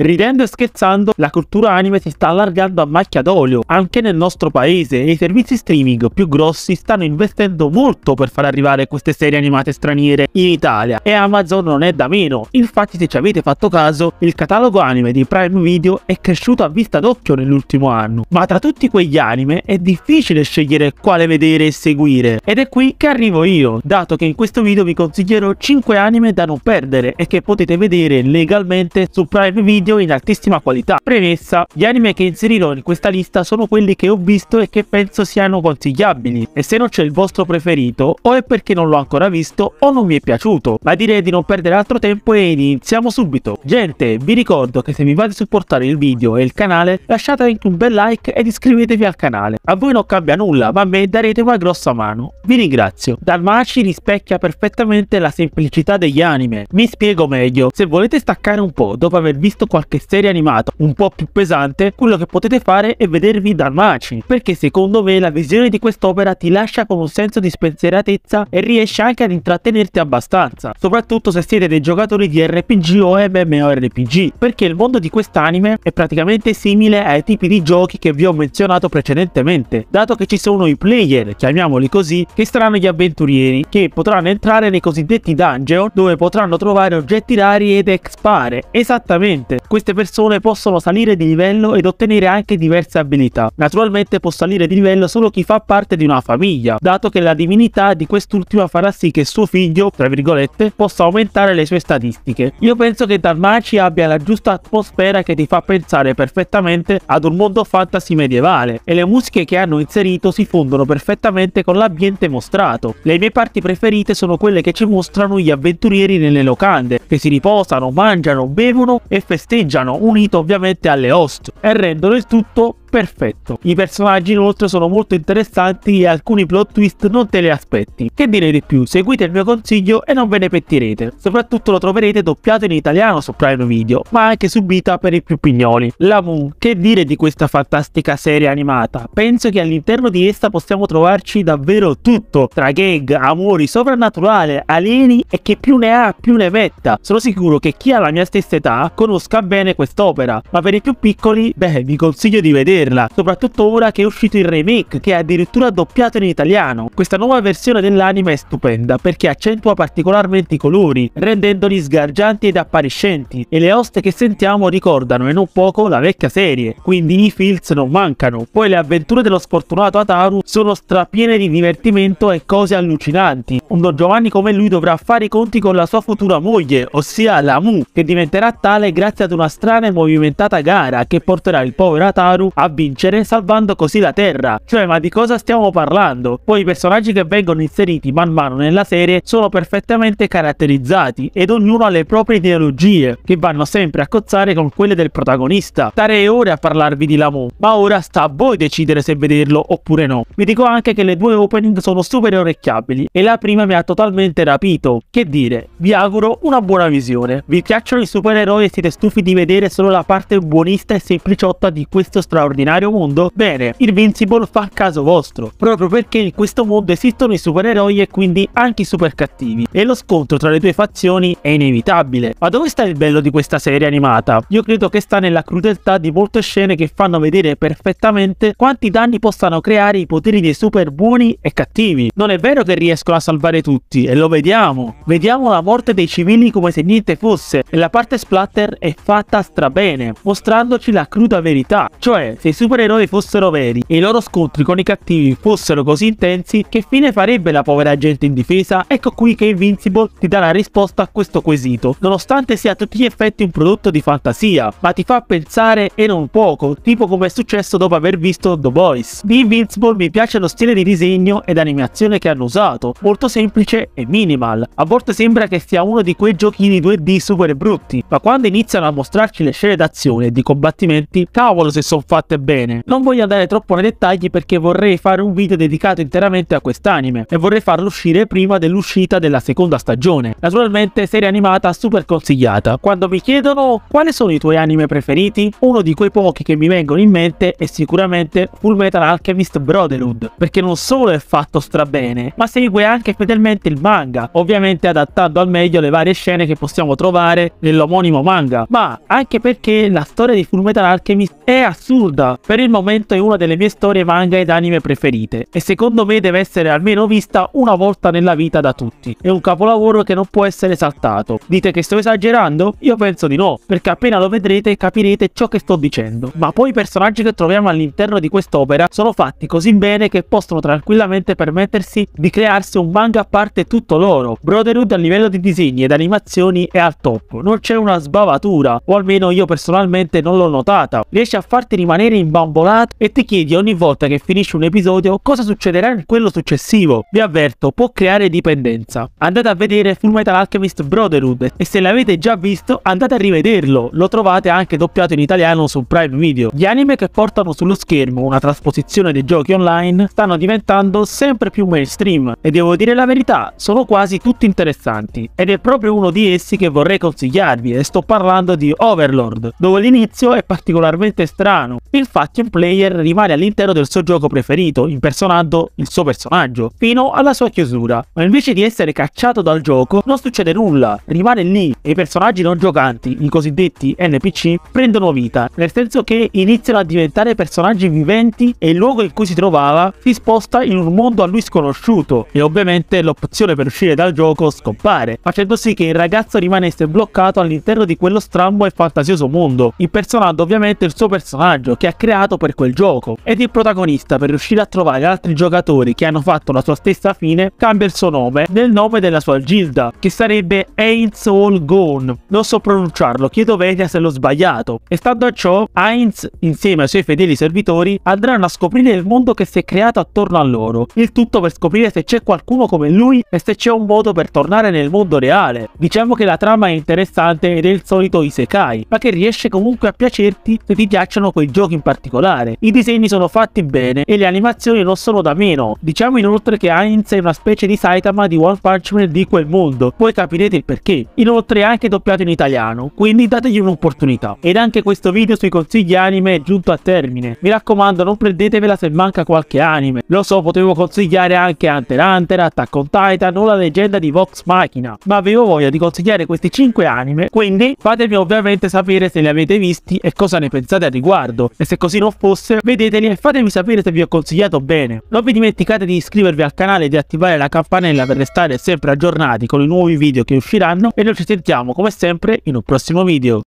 Ridendo e scherzando, la cultura anime si sta allargando a macchia d'olio anche nel nostro paese e i servizi streaming più grossi stanno investendo molto per far arrivare queste serie animate straniere in Italia e Amazon non è da meno. Infatti se ci avete fatto caso, il catalogo anime di Prime Video è cresciuto a vista d'occhio nell'ultimo anno, ma tra tutti quegli anime è difficile scegliere quale vedere e seguire ed è qui che arrivo io, dato che in questo video vi consiglierò 5 anime da non perdere e che potete vedere legalmente su Prime Video opinioni di altissima qualità. Premessa, gli anime che inserirò in questa lista sono quelli che ho visto e che penso siano consigliabili e se non c'è il vostro preferito o è perché non l'ho ancora visto o non mi è piaciuto. Ma direi di non perdere altro tempo e iniziamo subito. Gente, vi ricordo che se mi fate supportare il video e il canale lasciate anche un bel like ed iscrivetevi al canale. A voi non cambia nulla ma a me darete una grossa mano. Vi ringrazio. Dalmaci rispecchia perfettamente la semplicità degli anime. Mi spiego meglio. Se volete staccare un po' dopo aver visto qualcosa qualche serie animata un po' più pesante, quello che potete fare è vedervi Dalmaci, perché secondo me la visione di quest'opera ti lascia con un senso di spensieratezza e riesce anche ad intrattenerti abbastanza, soprattutto se siete dei giocatori di RPG o MMORPG, perché il mondo di quest'anime è praticamente simile ai tipi di giochi che vi ho menzionato precedentemente, dato che ci sono i player, chiamiamoli così, che saranno gli avventurieri, che potranno entrare nei cosiddetti dungeon, dove potranno trovare oggetti rari ed expare, esattamente, queste persone possono salire di livello ed ottenere anche diverse abilità. Naturalmente può salire di livello solo chi fa parte di una famiglia, dato che la divinità di quest'ultima farà sì che suo figlio, tra virgolette, possa aumentare le sue statistiche. Io penso che Dalmaci abbia la giusta atmosfera che ti fa pensare perfettamente ad un mondo fantasy medievale e le musiche che hanno inserito si fondono perfettamente con l'ambiente mostrato. Le mie parti preferite sono quelle che ci mostrano gli avventurieri nelle locande, che si riposano, mangiano, bevono e festeggiano festeggiano unito ovviamente alle host e rendono il tutto perfetto. I personaggi inoltre sono molto interessanti e alcuni plot twist non te li aspetti. Che dire di più, seguite il mio consiglio e non ve ne pentirete. Soprattutto lo troverete doppiato in italiano su Prime Video, ma anche su Vita per i più pignoli. La Moon, che dire di questa fantastica serie animata? Penso che all'interno di essa possiamo trovarci davvero tutto, tra gag, amori, sovrannaturale, alieni e che più ne ha più ne metta. Sono sicuro che chi ha la mia stessa età conosca bene quest'opera, ma per i più piccoli, beh, vi consiglio di vedere vederla, soprattutto ora che è uscito il remake che è addirittura doppiato in italiano. Questa nuova versione dell'anima è stupenda perché accentua particolarmente i colori, rendendoli sgargianti ed appariscenti e le host che sentiamo ricordano e non poco la vecchia serie, quindi i feels non mancano. Poi le avventure dello sfortunato Ataru sono strapiene di divertimento e cose allucinanti. Un Don Giovanni come lui dovrà fare i conti con la sua futura moglie, ossia la Mu, che diventerà tale grazie ad una strana e movimentata gara che porterà il povero Ataru a vincere salvando così la Terra. Cioè ma di cosa stiamo parlando? Poi i personaggi che vengono inseriti man mano nella serie sono perfettamente caratterizzati ed ognuno ha le proprie ideologie che vanno sempre a cozzare con quelle del protagonista. Starei ore a parlarvi di Lamu, ma ora sta a voi decidere se vederlo oppure no. Vi dico anche che le due opening sono super orecchiabili e la prima mi ha totalmente rapito. Che dire, vi auguro una buona visione. Vi piacciono i supereroi e siete stufi di vedere solo la parte buonista e sempliciotta di questo straordinario straordinario mondo? Bene, Invincible fa caso vostro, proprio perché in questo mondo esistono i supereroi e quindi anche i super cattivi, e lo scontro tra le due fazioni è inevitabile. Ma dove sta il bello di questa serie animata? Io credo che sta nella crudeltà di molte scene che fanno vedere perfettamente quanti danni possano creare i poteri dei super buoni e cattivi. Non è vero che riescono a salvare tutti, e lo vediamo. Vediamo la morte dei civili come se niente fosse, e la parte splatter è fatta strabene, mostrandoci la cruda verità. Cioè, se i supereroi fossero veri e i loro scontri con i cattivi fossero così intensi, che fine farebbe la povera gente in difesa? Ecco qui che Invincible ti dà la risposta a questo quesito, nonostante sia a tutti gli effetti un prodotto di fantasia, ma ti fa pensare e non poco, tipo come è successo dopo aver visto The Boys. Di Invincible mi piace lo stile di disegno ed animazione che hanno usato, molto semplice e minimal. A volte sembra che sia uno di quei giochini 2D super brutti, ma quando iniziano a mostrarci le scene d'azione e di combattimenti, cavolo se sono fatte bene. Non voglio andare troppo nei dettagli perché vorrei fare un video dedicato interamente a quest'anime e vorrei farlo uscire prima dell'uscita della seconda stagione. Naturalmente serie animata super consigliata. Quando mi chiedono quali sono i tuoi anime preferiti, uno di quei pochi che mi vengono in mente è sicuramente Full Metal Alchemist Brotherhood, perché non solo è fatto strabene, ma segue anche fedelmente il manga, ovviamente adattando al meglio le varie scene che possiamo trovare nell'omonimo manga, ma anche perché la storia di Full Metal Alchemist è assurda Road per il momento è una delle mie storie manga ed anime preferite e secondo me deve essere almeno vista una volta nella vita da tutti. È un capolavoro che non può essere saltato. Dite che sto esagerando? Io penso di no, perché appena lo vedrete capirete ciò che sto dicendo. Ma poi i personaggi che troviamo all'interno di quest'opera sono fatti così bene che possono tranquillamente permettersi di crearsi un manga a parte tutto loro. Brotherhood a livello di disegni ed animazioni è al top. Non c'è una sbavatura, o almeno io personalmente non l'ho notata. Riesce a farti rimanere eri imbambolato e ti chiedi ogni volta che finisci un episodio cosa succederà in quello successivo. Vi avverto, può creare dipendenza. Andate a vedere Fullmetal Alchemist Brotherhood e se l'avete già visto andate a rivederlo, lo trovate anche doppiato in italiano su Prime Video. Gli anime che portano sullo schermo una trasposizione dei giochi online stanno diventando sempre più mainstream e devo dire la verità, sono quasi tutti interessanti ed è proprio uno di essi che vorrei consigliarvi e sto parlando di Overlord, dove l'inizio è particolarmente strano infatti un player rimane all'interno del suo gioco preferito, impersonando il suo personaggio, fino alla sua chiusura. Ma invece di essere cacciato dal gioco, non succede nulla, rimane lì e i personaggi non giocanti, i cosiddetti NPC, prendono vita, nel senso che iniziano a diventare personaggi viventi e il luogo in cui si trovava si sposta in un mondo a lui sconosciuto e ovviamente l'opzione per uscire dal gioco scompare, facendo sì che il ragazzo rimanesse bloccato all'interno di quello strambo e fantasioso mondo, impersonando ovviamente il suo personaggio che ha creato per quel gioco. Ed il protagonista, per riuscire a trovare altri giocatori che hanno fatto la sua stessa fine, cambia il suo nome nel nome della sua gilda, che sarebbe Heinz All Gone. Non so pronunciarlo, chiedo venia se l'ho sbagliato. E stando a ciò, Heinz, insieme ai suoi fedeli servitori, andranno a scoprire il mondo che si è creato attorno a loro. Il tutto per scoprire se c'è qualcuno come lui e se c'è un modo per tornare nel mondo reale. Diciamo che la trama è interessante ed è il solito isekai, ma che riesce comunque a piacerti se ti piacciono quei giochi in particolare. I disegni sono fatti bene e le animazioni non sono da meno. Diciamo inoltre che Heinz è una specie di Saitama di One Punch Man di quel mondo, poi capirete il perché. Inoltre è anche doppiato in italiano, quindi dategli un'opportunità. Ed anche questo video sui consigli anime è giunto a termine. Mi raccomando non prendetevela se manca qualche anime. Lo so, potevo consigliare anche Hunter x Hunter, Attack on Titan o la leggenda di Vox Machina, ma avevo voglia di consigliare questi 5 anime, quindi fatemi ovviamente sapere se li avete visti e cosa ne pensate al riguardo. E se così non fosse, vedeteli e fatemi sapere se vi ho consigliato bene. Non vi dimenticate di iscrivervi al canale e di attivare la campanella per restare sempre aggiornati con i nuovi video che usciranno e noi ci sentiamo come sempre in un prossimo video.